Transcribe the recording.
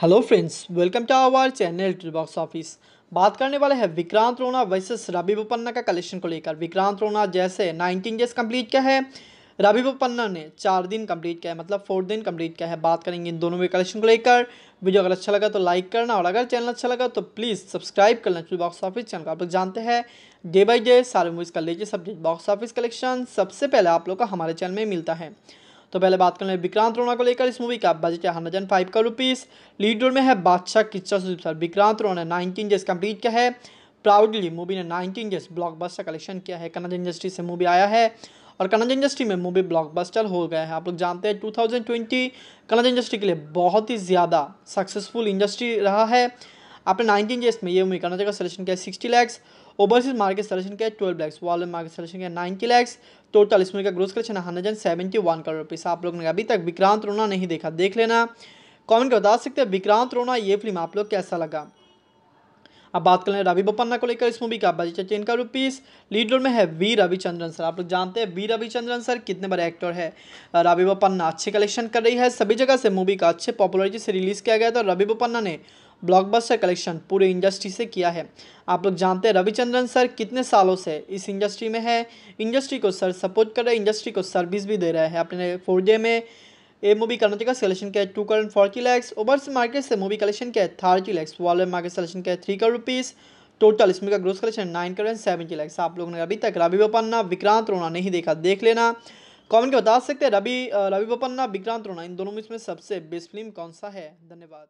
hello friends welcome to our channel box office बात करने वाले हैं विक्रांत रोना वर्सेस रवि बोपन्ना का कलेक्शन को लेकर विक्रांत रोना जैसे 19 डेज कंप्लीट किया है रवि बोपन्ना ने चार दिन कंप्लीट किया है मतलब फोर दिन कंप्लीट किया है बात करेंगे इन दोनों के कलेक्शन को लेकर वीडियो अगर अच्छा लगा तो लाइक करना और अगर चैनल अच्छा लगा तो प्लीज़ सब्सक्राइब करना ट्री बॉक्स ऑफिस चैनल को आप लोग जानते हैं डे बाई डे सारे मूवीज़ का लेटेस्ट सब बॉक्स ऑफिस कलेक्शन सबसे पहले आप लोग का हमारे चैनल में मिलता है तो पहले बात कर लें विक्रांत रोना को लेकर इस मूवी का बजट है हंड्रेड एंड फाइव का रुपीज़ लीड रोल में है बादशाह किच्चा सुदीप सर विक्रांत रोना नाइनटीन डेज कंप्लीट किया है प्राउडली मूवी ने नाइनटीन डेज ब्लॉकबस्टर कलेक्शन किया है कन्नज इंडस्ट्री से मूवी आया है और कन्नज इंडस्ट्री में मूवी ब्लॉकबस्टर हो गया है आप लोग जानते हैं टू थाउजेंड इंडस्ट्री के लिए बहुत ही ज़्यादा सक्सेसफुल इंडस्ट्री रहा है आपने नाइनटीन जेस में ये उम्मीद करना चाहिए सलेक्शन किया sixty lakhs overseas market selection किया ट्वेल्व लैक्स वाले मार्केट सलेक्शन किया नाइनटी लैक्स टोटल इसमें का growth collection hundred and seventy one crore rupees आप लोगों ने अभी तक विक्रांत रोना नहीं देखा देख लेना कॉमेंट कर बता सकते हैं विक्रांत रोना ये फिल्म आप लोग कैसा लगा अब बात कर लें रवि बपन्ना को लेकर इस मूवी का बजट है इनका रुपीस लीड रोल में है वी रविचंद्रन सर आप लोग जानते हैं वी रविचंद्रन सर कितने बड़े एक्टर है रवि बपन्ना अच्छे कलेक्शन कर रही है सभी जगह से मूवी का अच्छे पॉपुलरिटी से रिलीज़ किया गया था रवि बपन्ना ने ब्लॉकबस्टर कलेक्शन पूरे इंडस्ट्री से किया है आप लोग जानते हैं रविचंद्रन सर कितने सालों से इस इंडस्ट्री में है इंडस्ट्री को सर सपोर्ट कर रहे हैं इंडस्ट्री को सर्विस भी दे रहे हैं अपने फोर डे में ए मूवी कर्नाटका सिलेक्शन किया है two crore forty lakhs overseas market से मूवी कलेक्शन किया है थर्टी लैक्स वॉलर मार्केट सिलेक्शन किया है थ्री करोड़ रुपीज़ टोटल इसमें का growth collection nine crore seventy lakhs आप लोगों ने अभी तक रवि बोपन्ना विक्रांत रोना नहीं देखा देख लेना कमेंट के बता सकते हैं रवि रवि बोपन्ना विक्रांत रोना इन दोनों में इसमें सबसे बेस्ट फिल्म कौन सा है धन्यवाद